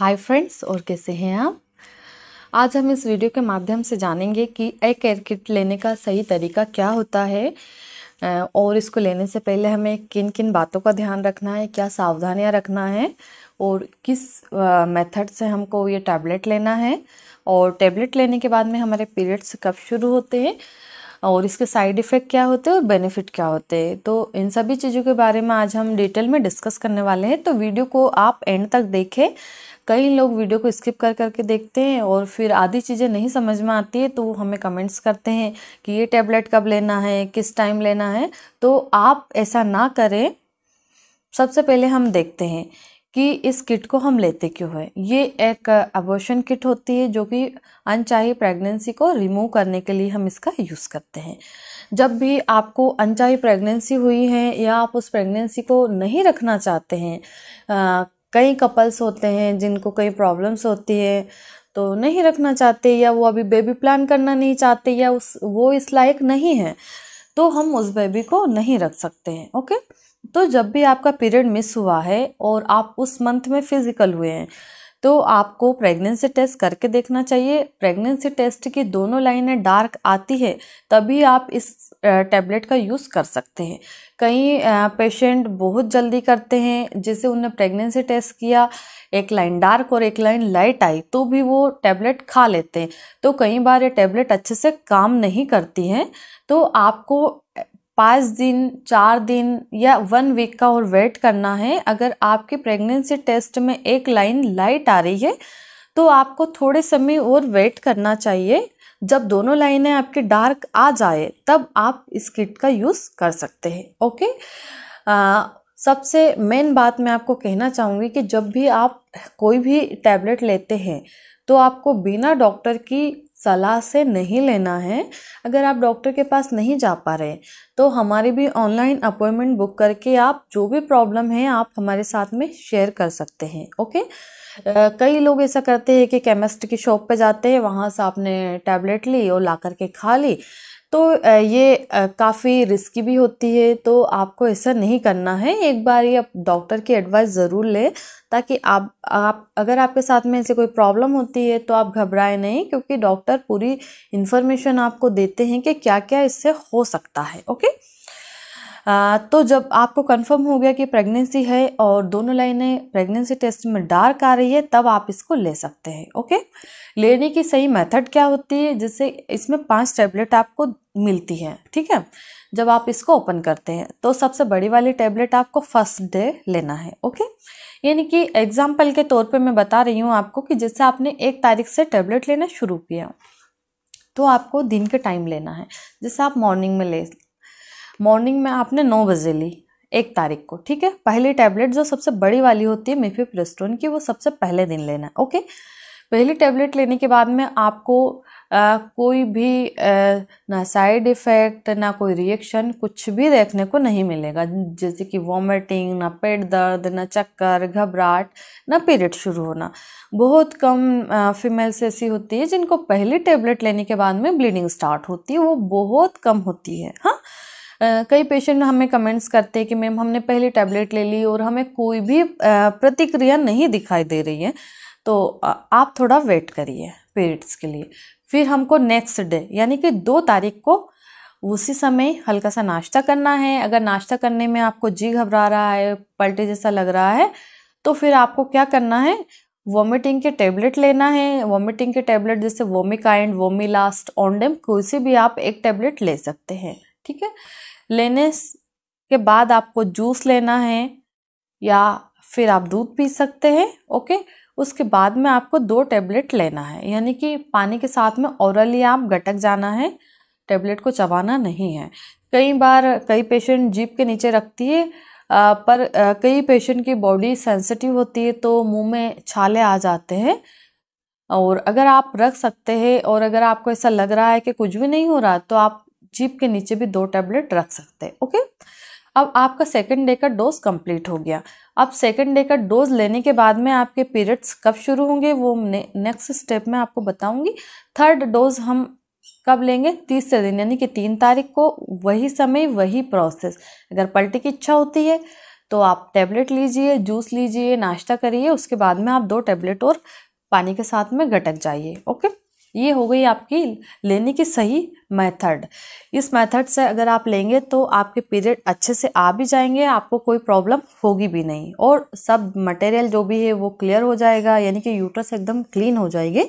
hi friends और कैसे हैं आप आज हम इस वीडियो के माध्यम से जानेंगे कि एक एयर किट लेने का सही तरीका क्या होता है और इसको लेने से पहले हमें किन किन बातों का ध्यान रखना है क्या सावधानियां रखना है और किस मेथड से हमको ये टैबलेट लेना है और टैबलेट लेने के बाद में हमारे पीरियड्स कब शुरू होते हैं और इसके साइड इफ़ेक्ट क्या होते हैं और बेनिफिट क्या होते हैं तो इन सभी चीज़ों के बारे में आज हम डिटेल में डिस्कस करने वाले हैं तो वीडियो को आप एंड तक देखें कई लोग वीडियो को स्किप कर करके देखते हैं और फिर आधी चीज़ें नहीं समझ में आती है तो वो हमें कमेंट्स करते हैं कि ये टैबलेट कब लेना है किस टाइम लेना है तो आप ऐसा ना करें सबसे पहले हम देखते हैं कि इस किट को हम लेते क्यों है ये एक अबोशन किट होती है जो कि अनचाही प्रेगनेंसी को रिमूव करने के लिए हम इसका यूज़ करते हैं जब भी आपको अनचाही प्रेगनेंसी हुई है या आप उस प्रेगनेंसी को नहीं रखना चाहते हैं आ, कई कपल्स होते हैं जिनको कई प्रॉब्लम्स होती है तो नहीं रखना चाहते या वो अभी बेबी प्लान करना नहीं चाहते या उस वो इस लायक नहीं है तो हम उस बेबी को नहीं रख सकते हैं ओके तो जब भी आपका पीरियड मिस हुआ है और आप उस मंथ में फिज़िकल हुए हैं तो आपको प्रेगनेंसी टेस्ट करके देखना चाहिए प्रेगनेंसी टेस्ट की दोनों लाइनें डार्क आती है तभी आप इस टैबलेट का यूज़ कर सकते हैं कई पेशेंट बहुत जल्दी करते हैं जैसे उन्हें प्रेगनेंसी टेस्ट किया एक लाइन डार्क और एक लाइन लाइट आई तो भी वो टैबलेट खा लेते हैं तो कई बार ये टैबलेट अच्छे से काम नहीं करती हैं तो आपको पाँच दिन चार दिन या वन वीक का और वेट करना है अगर आपके प्रेगनेंसी टेस्ट में एक लाइन लाइट आ रही है तो आपको थोड़े समय और वेट करना चाहिए जब दोनों लाइनें आपके डार्क आ जाए तब आप इस किट का यूज़ कर सकते हैं ओके आ, सबसे मेन बात मैं आपको कहना चाहूँगी कि जब भी आप कोई भी टैबलेट लेते हैं तो आपको बिना डॉक्टर की सलाह से नहीं लेना है अगर आप डॉक्टर के पास नहीं जा पा रहे तो हमारी भी ऑनलाइन अपॉइंटमेंट बुक करके आप जो भी प्रॉब्लम है आप हमारे साथ में शेयर कर सकते हैं ओके कई लोग ऐसा करते हैं कि केमिस्ट की शॉप पे जाते हैं वहाँ से आपने टैबलेट ली और ला करके खा ली तो ये काफ़ी रिस्की भी होती है तो आपको ऐसा नहीं करना है एक बार ये डॉक्टर की एडवाइस ज़रूर लें ताकि आप आप अगर आपके साथ में ऐसे कोई प्रॉब्लम होती है तो आप घबराए नहीं क्योंकि डॉक्टर पूरी इन्फॉर्मेशन आपको देते हैं कि क्या क्या इससे हो सकता है ओके तो जब आपको कंफर्म हो गया कि प्रेगनेंसी है और दोनों लाइनें प्रेगनेंसी टेस्ट में डार्क आ रही है तब आप इसको ले सकते हैं ओके लेने की सही मेथड क्या होती है जिससे इसमें पांच टैबलेट आपको मिलती है ठीक है जब आप इसको ओपन करते हैं तो सबसे बड़ी वाली टैबलेट आपको फर्स्ट डे लेना है ओके यानी कि एग्जाम्पल के तौर पर मैं बता रही हूँ आपको कि जैसे आपने एक तारीख से टैबलेट लेना शुरू किया तो आपको दिन के टाइम लेना है जैसे आप मॉर्निंग में ले मॉर्निंग में आपने नौ बजे ली एक तारीख को ठीक है पहली टैबलेट जो सबसे बड़ी वाली होती है प्रेस्टोन की वो सबसे पहले दिन लेना है ओके पहली टैबलेट लेने के बाद में आपको आ, कोई भी आ, ना साइड इफ़ेक्ट ना कोई रिएक्शन कुछ भी देखने को नहीं मिलेगा जैसे कि वॉमिटिंग ना पेट दर्द ना चक्कर घबराहट ना पीरियड शुरू होना बहुत कम आ, फीमेल्स ऐसी होती है जिनको पहली टैबलेट लेने के बाद में ब्लीडिंग स्टार्ट होती है वो बहुत कम होती है हाँ कई पेशेंट हमें कमेंट्स करते हैं कि मैम हमने पहले टैबलेट ले ली और हमें कोई भी प्रतिक्रिया नहीं दिखाई दे रही है तो आप थोड़ा वेट करिए पीरियड्स के लिए फिर हमको नेक्स्ट डे यानी कि दो तारीख को उसी समय हल्का सा नाश्ता करना है अगर नाश्ता करने में आपको जी घबरा रहा है पलटे जैसा लग रहा है तो फिर आपको क्या करना है वॉमिटिंग के टैबलेट लेना है वॉमिटिंग के टैबलेट जैसे वोमिकाइंड वोमिलास्ट ऑनडेम कोई से भी आप एक टैबलेट ले सकते हैं ठीक है लेने के बाद आपको जूस लेना है या फिर आप दूध पी सकते हैं ओके उसके बाद में आपको दो टेबलेट लेना है यानी कि पानी के साथ में औरली आप गटक जाना है टैबलेट को चबाना नहीं है कई बार कई पेशेंट जीप के नीचे रखती है आ, पर आ, कई पेशेंट की बॉडी सेंसिटिव होती है तो मुंह में छाले आ जाते हैं और अगर आप रख सकते हैं और अगर आपको ऐसा लग रहा है कि कुछ भी नहीं हो रहा तो आप जीप के नीचे भी दो टैबलेट रख सकते हैं ओके अब आपका सेकेंड डे का डोज कंप्लीट हो गया अब सेकेंड डे का डोज लेने के बाद में आपके पीरियड्स कब शुरू होंगे वो ने, नेक्स्ट स्टेप में आपको बताऊंगी थर्ड डोज हम कब लेंगे तीसरे दिन यानी कि तीन तारीख को वही समय वही प्रोसेस अगर पलटी की इच्छा होती है तो आप टैबलेट लीजिए जूस लीजिए नाश्ता करिए उसके बाद में आप दो टैबलेट और पानी के साथ में घटक जाइए ओके ये हो गई आपकी लेने की सही मेथड इस मेथड से अगर आप लेंगे तो आपके पीरियड अच्छे से आ भी जाएंगे आपको कोई प्रॉब्लम होगी भी नहीं और सब मटेरियल जो भी है वो क्लियर हो जाएगा यानी कि यूट्रस एकदम क्लीन हो जाएगी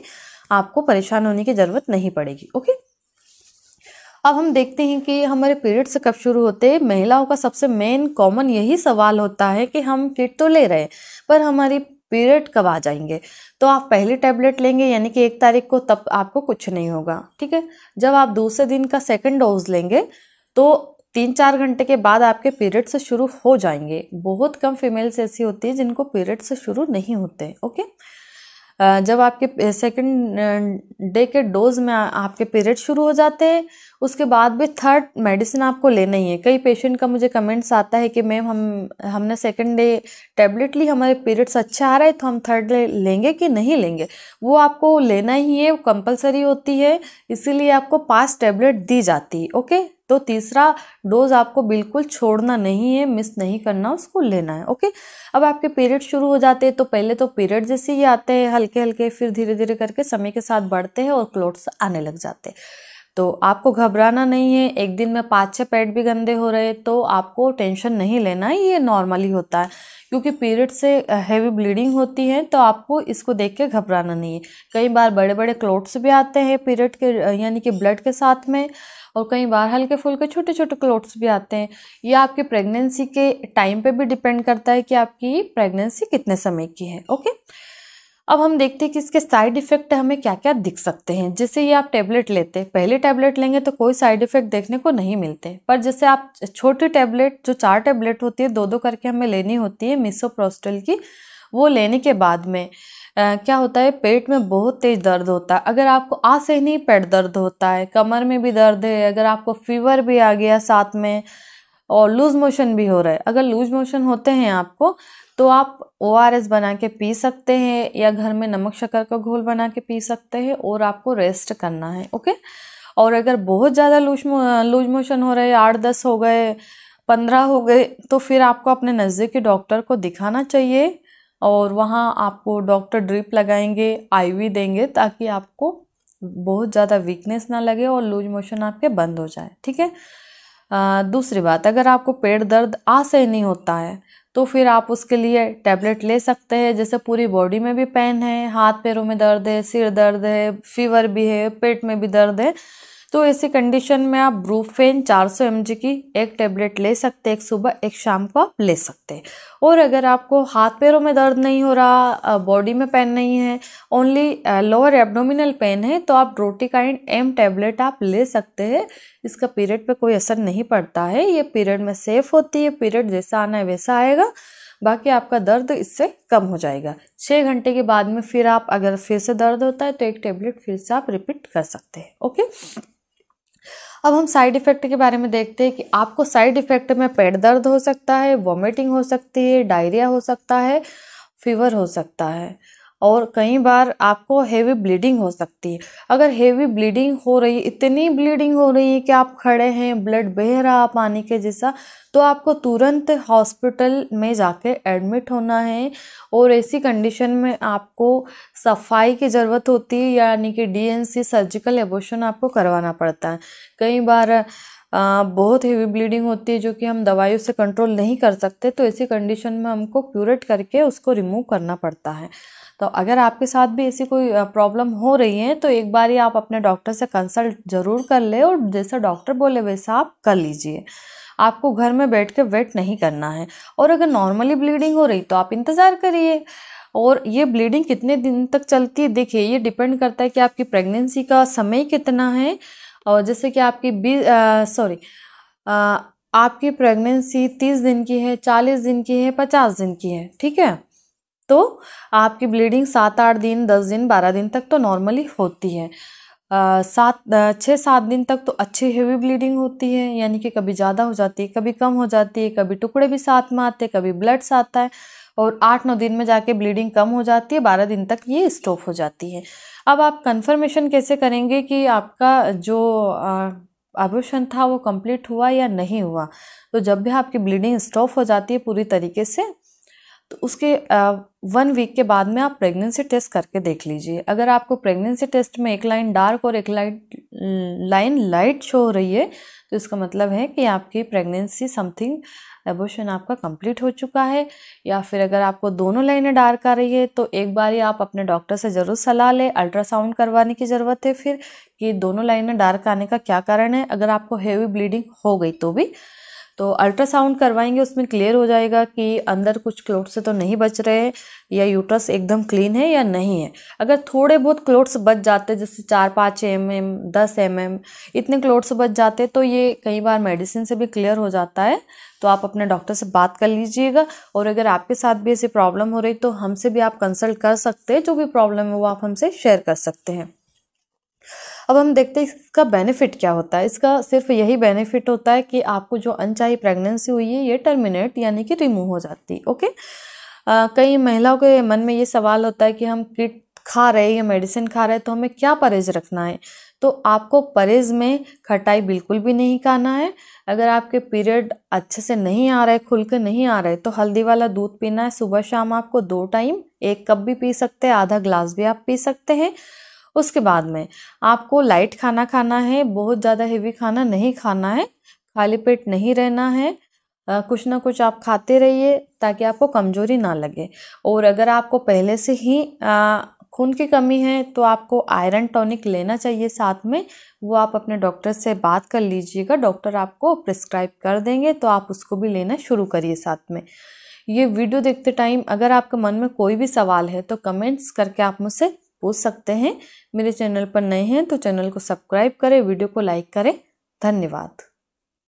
आपको परेशान होने की ज़रूरत नहीं पड़ेगी ओके अब हम देखते हैं कि हमारे पीरियड से कब शुरू होते हैं महिलाओं का सबसे मेन कॉमन यही सवाल होता है कि हम किट तो ले रहे हैं पर हमारी पीरियड कब आ जाएंगे तो आप पहली टैबलेट लेंगे यानी कि एक तारीख को तब आपको कुछ नहीं होगा ठीक है जब आप दूसरे दिन का सेकेंड डोज लेंगे तो तीन चार घंटे के बाद आपके पीरियड्स शुरू हो जाएंगे बहुत कम फीमेल्स ऐसी होती हैं जिनको पीरियड्स शुरू नहीं होते ओके जब आपके सेकंड डे के डोज में आपके पीरियड शुरू हो जाते हैं उसके बाद भी थर्ड मेडिसिन आपको लेना ही है कई पेशेंट का मुझे कमेंट्स आता है कि मैम हम हमने सेकंड डे टैबलेट ली हमारे पीरियड्स अच्छा आ रहा है तो हम थर्ड डे लेंगे कि नहीं लेंगे वो आपको लेना ही है कंपलसरी होती है इसीलिए आपको पाँच टैबलेट दी जाती है ओके तो तीसरा डोज आपको बिल्कुल छोड़ना नहीं है मिस नहीं करना उसको लेना है ओके अब आपके पीरियड शुरू हो जाते हैं तो पहले तो पीरियड जैसे ही आते हैं हल्के हल्के फिर धीरे धीरे करके समय के साथ बढ़ते हैं और क्लोट्स आने लग जाते हैं तो आपको घबराना नहीं है एक दिन में पाँच छः पेट भी गंदे हो रहे तो आपको टेंशन नहीं लेना है ये नॉर्मली होता है क्योंकि पीरियड से हैवी ब्लीडिंग होती है तो आपको इसको देख के घबराना नहीं है कई बार बड़े बड़े क्लोट्स भी आते हैं पीरियड के यानी कि ब्लड के साथ में और कई बार हल्के फुल्के छोटे छोटे क्लोट्स भी आते हैं ये आपकी प्रेगनेंसी के टाइम पे भी डिपेंड करता है कि आपकी प्रेगनेंसी कितने समय की है ओके अब हम देखते हैं कि इसके साइड इफेक्ट हमें क्या क्या दिख सकते हैं जैसे ये आप टैबलेट लेते पहले टैबलेट लेंगे तो कोई साइड इफेक्ट देखने को नहीं मिलते पर जैसे आप छोटी टैबलेट जो चार टैबलेट होती है दो दो करके हमें लेनी होती है मिसोप्रोस्टल की वो लेने के बाद में आ, क्या होता है पेट में बहुत तेज़ दर्द होता है अगर आपको आज से ही नहीं पेट दर्द होता है कमर में भी दर्द है अगर आपको फीवर भी आ गया साथ में और लूज़ मोशन भी हो रहा है अगर लूज मोशन होते हैं आपको तो आप ओ बना के पी सकते हैं या घर में नमक शक्कर का घोल बना के पी सकते हैं और आपको रेस्ट करना है ओके और अगर बहुत ज़्यादा लूज लूज मोशन हो रहे हैं आठ दस हो गए पंद्रह हो गए तो फिर आपको अपने नज़दीकी डॉक्टर को दिखाना चाहिए और वहाँ आपको डॉक्टर ड्रिप लगाएंगे आईवी देंगे ताकि आपको बहुत ज़्यादा वीकनेस ना लगे और लूज मोशन आपके बंद हो जाए ठीक है दूसरी बात अगर आपको पेट दर्द से नहीं होता है तो फिर आप उसके लिए टैबलेट ले सकते हैं जैसे पूरी बॉडी में भी पेन है हाथ पैरों में दर्द है सिर दर्द है फीवर भी है पेट में भी दर्द है तो ऐसी कंडीशन में आप ब्रूफेन 400 सौ की एक टेबलेट ले सकते हैं एक सुबह एक शाम को आप ले सकते हैं और अगर आपको हाथ पैरों में दर्द नहीं हो रहा बॉडी में पेन नहीं है ओनली लोअर एब्डोमिनल पेन है तो आप रोटिकाइंड एम टेबलेट आप ले सकते हैं इसका पीरियड पे कोई असर नहीं पड़ता है ये पीरियड में सेफ़ होती है पीरियड जैसा आना है वैसा आएगा बाकी आपका दर्द इससे कम हो जाएगा छः घंटे के बाद में फिर आप अगर फिर से दर्द होता है तो एक टेबलेट फिर से आप रिपीट कर सकते हैं ओके अब हम साइड इफ़ेक्ट के बारे में देखते हैं कि आपको साइड इफ़ेक्ट में पेट दर्द हो सकता है वॉमिटिंग हो सकती है डायरिया हो सकता है फीवर हो सकता है और कई बार आपको हेवी ब्लीडिंग हो सकती है अगर हेवी ब्लीडिंग हो रही है इतनी ब्लीडिंग हो रही है कि आप खड़े हैं ब्लड बह रहा पानी के जैसा तो आपको तुरंत हॉस्पिटल में जाके एडमिट होना है और ऐसी कंडीशन में आपको सफाई की ज़रूरत होती है यानी कि डीएनसी सर्जिकल एबोशन आपको करवाना पड़ता है कई बार आ, बहुत हीवी ब्लीडिंग होती है जो कि हम दवाइयों से कंट्रोल नहीं कर सकते तो ऐसी कंडीशन में हमको क्यूरेट करके उसको रिमूव करना पड़ता है तो अगर आपके साथ भी ऐसी कोई प्रॉब्लम हो रही है तो एक बार ही आप अपने डॉक्टर से कंसल्ट ज़रूर कर ले और जैसा डॉक्टर बोले वैसा आप कर लीजिए आपको घर में बैठ कर वेट नहीं करना है और अगर नॉर्मली ब्लीडिंग हो रही तो आप इंतज़ार करिए और ये ब्लीडिंग कितने दिन तक चलती है देखिए ये डिपेंड करता है कि आपकी प्रेगनेंसी का समय कितना है और जैसे कि आपकी बी सॉरी आपकी प्रेगनेंसी तीस दिन की है चालीस दिन की है पचास दिन की है ठीक है तो आपकी ब्लीडिंग सात आठ दिन दस दिन बारह दिन तक तो नॉर्मली होती है सात छः सात दिन तक तो अच्छी हेवी ब्लीडिंग होती है यानी कि कभी ज़्यादा हो जाती है कभी कम हो जाती है कभी टुकड़े भी साथ में आते हैं कभी ब्लड आता है और आठ नौ दिन में जाके ब्लीडिंग कम हो जाती है बारह दिन तक ये स्टॉप हो जाती है अब आप कंफर्मेशन कैसे करेंगे कि आपका जो आभूषण था वो कंप्लीट हुआ या नहीं हुआ तो जब भी आपकी ब्लीडिंग स्टॉप हो जाती है पूरी तरीके से तो उसके वन वीक के बाद में आप प्रेगनेंसी टेस्ट करके देख लीजिए अगर आपको प्रेगनेंसी टेस्ट में एक लाइन डार्क और एक लाइन लाइन लाइट शो हो रही है तो इसका मतलब है कि आपकी प्रेगनेंसी समथिंग एबोशन आपका कंप्लीट हो चुका है या फिर अगर आपको दोनों लाइनें डार्क आ रही है तो एक बार ही आप अपने डॉक्टर से ज़रूर सलाह लें अल्ट्रासाउंड करवाने की ज़रूरत है फिर कि दोनों लाइनें डार्क आने का क्या कारण है अगर आपको हेवी ब्लीडिंग हो गई तो भी तो अल्ट्रासाउंड करवाएंगे उसमें क्लियर हो जाएगा कि अंदर कुछ क्लोट्स तो नहीं बच रहे या यूट्रस एकदम क्लीन है या नहीं है अगर थोड़े बहुत क्लोट्स बच जाते जैसे चार पाँच एम एम दस एम एम इतने क्लोट्स बच जाते तो ये कई बार मेडिसिन से भी क्लियर हो जाता है तो आप अपने डॉक्टर से बात कर लीजिएगा और अगर आपके साथ भी ऐसी प्रॉब्लम हो रही तो हमसे भी आप कंसल्ट कर सकते हैं जो भी प्रॉब्लम है वो आप हमसे शेयर कर सकते हैं अब हम देखते हैं इसका बेनिफिट क्या होता है इसका सिर्फ यही बेनिफिट होता है कि आपको जो अनचाही प्रेगनेंसी हुई है ये टर्मिनेट यानी कि रिमूव हो जाती है ओके कई महिलाओं के मन में ये सवाल होता है कि हम किट खा रहे हैं या मेडिसिन खा रहे हैं तो हमें क्या परहेज रखना है तो आपको परहेज में खटाई बिल्कुल भी नहीं खाना है अगर आपके पीरियड अच्छे से नहीं आ रहे खुल के नहीं आ रहे तो हल्दी वाला दूध पीना है सुबह शाम आपको दो टाइम एक कप भी पी सकते हैं आधा ग्लास भी आप पी सकते हैं उसके बाद में आपको लाइट खाना खाना है बहुत ज़्यादा हेवी खाना नहीं खाना है खाली पेट नहीं रहना है कुछ ना कुछ आप खाते रहिए ताकि आपको कमज़ोरी ना लगे और अगर आपको पहले से ही खून की कमी है तो आपको आयरन टॉनिक लेना चाहिए साथ में वो आप अपने डॉक्टर से बात कर लीजिएगा डॉक्टर आपको प्रिस्क्राइब कर देंगे तो आप उसको भी लेना शुरू करिए साथ में ये वीडियो देखते टाइम अगर आपके मन में कोई भी सवाल है तो कमेंट्स करके आप मुझसे पूछ सकते हैं मेरे चैनल पर नए हैं तो चैनल को सब्सक्राइब करें वीडियो को लाइक करें धन्यवाद